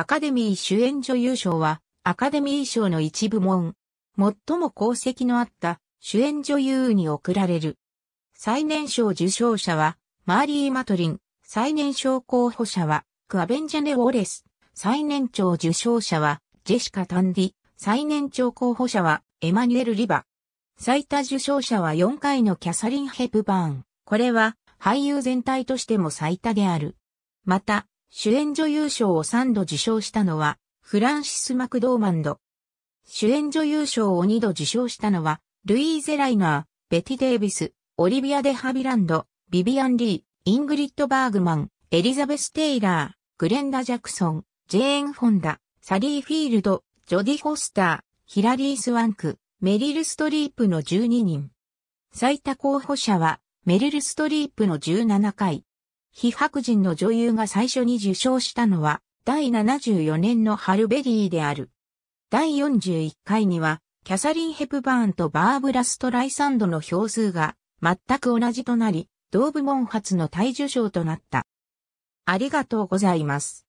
アカデミー主演女優賞は、アカデミー賞の一部門。最も功績のあった主演女優に贈られる。最年少受賞者は、マーリー・マトリン。最年少候補者は、クアベンジャネ・ウォレス。最年長受賞者は、ジェシカ・タンディ。最年長候補者は、エマニュエル・リバ。最多受賞者は4回のキャサリン・ヘプバーン。これは、俳優全体としても最多である。また、主演女優賞を3度受賞したのは、フランシス・マクドーマンド。主演女優賞を2度受賞したのは、ルイーゼ・ライナー、ベティ・デイビス、オリビア・デ・ハビランド、ビビアン・リー、イングリッド・バーグマン、エリザベス・テイラー、グレンダ・ジャクソン、ジェーン・フォンダ、サリー・フィールド、ジョディ・ホスター、ヒラリー・スワンク、メリル・ストリープの12人。最多候補者は、メリル・ストリープの17回、非白人の女優が最初に受賞したのは、第74年のハルベリーである。第41回には、キャサリン・ヘプバーンとバーブラ・ストライサンドの票数が全く同じとなり、同部門初の大受賞となった。ありがとうございます。